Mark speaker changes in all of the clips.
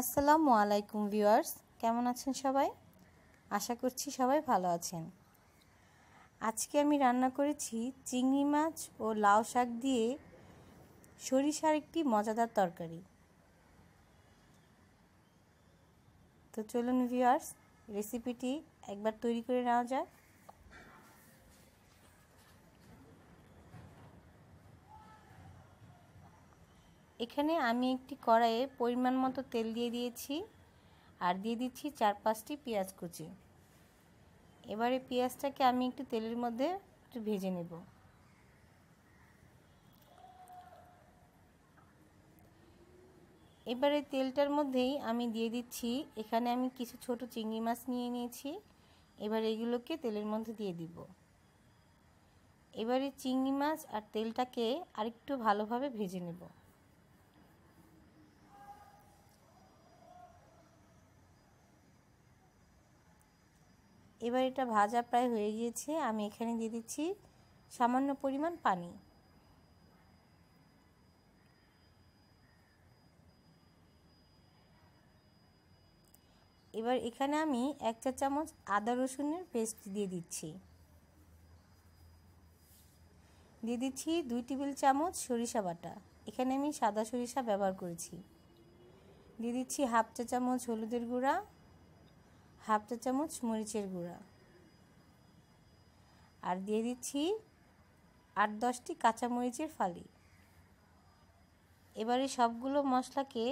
Speaker 1: আসসালামু আলাইকুম ভিউয়ার্স কেমন আছেন সবাই আশা করছি সবাই ভালো আছেন আজকে আমি রান্না করেছি চিংড়ি মাছ ও লাউ শাক দিয়ে সরিষার একটি মজাদার তরকারি তো চলুন ভিউয়ার্স রেসিপিটি একবার তৈরি করে নেওয়া যাক এখানে আমি একটি কড়াইয়ে পরিমাণ মতো তেল দিয়ে দিয়েছি আর দিয়ে দিচ্ছি চার পাঁচটি পেঁয়াজ কুচি এবারে পেঁয়াজটাকে আমি একটু তেলের মধ্যে একটু ভেজে নেব এবারে তেলটার মধ্যেই আমি দিয়ে দিচ্ছি এখানে আমি কিছু ছোট চিংড়ি মাছ নিয়ে নিয়েছি এবার এগুলোকে তেলের মধ্যে দিয়ে দিব এবারে চিংড়ি মাছ আর তেলটাকে আরেকটু ভালোভাবে ভেজে নেব এবার এটা ভাজা প্রায় হয়ে গিয়েছে আমি এখানে দিয়ে দিচ্ছি সামান্য পরিমাণ পানি এবার এখানে আমি এক চা চামচ আদা রসুনের পেস্ট দিয়ে দিচ্ছি দিয়ে দিচ্ছি দুই টেবিল চামচ সরিষা বাটা এখানে আমি সাদা সরিষা ব্যবহার করেছি দিয়ে দিচ্ছি হাফ চা চামচ হলুদের গুঁড়া হাফ চা চামচ মরিচের গুঁড়া আর দিয়ে দিচ্ছি আট দশটি কাঁচা মরিচের ফালি এবারে সবগুলো মশলাকে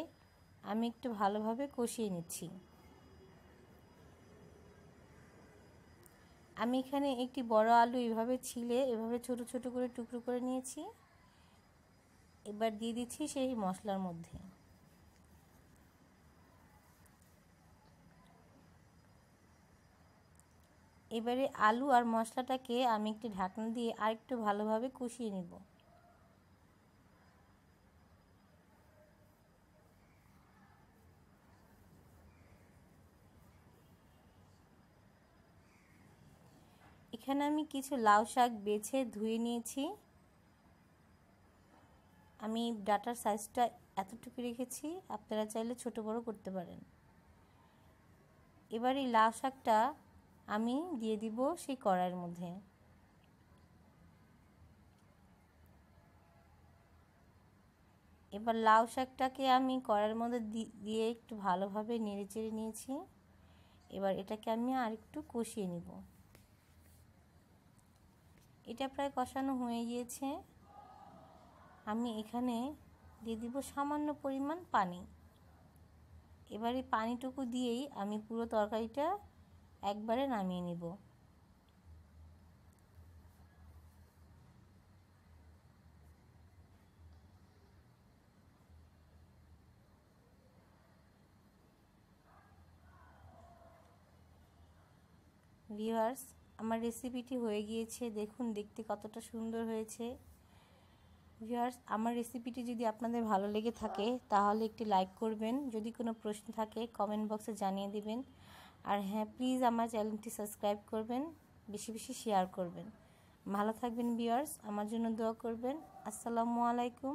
Speaker 1: আমি একটু ভালোভাবে কষিয়ে নিচ্ছি আমি এখানে একটি বড় আলু এভাবে ছিলে এভাবে ছোট ছোট করে টুকরো করে নিয়েছি এবার দিয়ে দিচ্ছি সেই মশলার মধ্যে এবারে আলু আর মশলাটাকে আমি একটি ঢাকনা দিয়ে আরেকটু ভালোভাবে কষিয়ে নেব এখানে আমি কিছু লাউ শাক বেছে ধুয়ে নিয়েছি আমি ডাটার সাইজটা এতটুকু রেখেছি আপনারা চাইলে ছোট বড় করতে পারেন এবার এই লাউ শাকটা আমি দিয়ে দিব সেই কড়াইয়ের মধ্যে এবার লাউ শাকটাকে আমি কড়াইয়ের মধ্যে দিয়ে একটু ভালোভাবে নেড়ে চেড়ে নিয়েছি এবার এটাকে আমি আর একটু কষিয়ে নিব এটা প্রায় কষানো হয়ে গিয়েছে আমি এখানে দিয়ে দিব সামান্য পরিমাণ পানি এবারে পানিটুকু দিয়েই আমি পুরো তরকারিটা একবারে নামিয়ে নিব ভিউয়ার্স আমার রেসিপিটি হয়ে গিয়েছে দেখুন দেখতে কতটা সুন্দর হয়েছে ভিউয়ার্স আমার রেসিপিটি যদি আপনাদের ভালো লেগে থাকে তাহলে একটি লাইক করবেন যদি কোনো প্রশ্ন থাকে কমেন্ট বক্সে জানিয়ে দেবেন আর হ্যাঁ প্লিজ আমার চ্যানেলটি সাবস্ক্রাইব করবেন বেশি বেশি শেয়ার করবেন ভালো থাকবেন বিয়ার্স আমার জন্য দোয়া করবেন আসসালামু আলাইকুম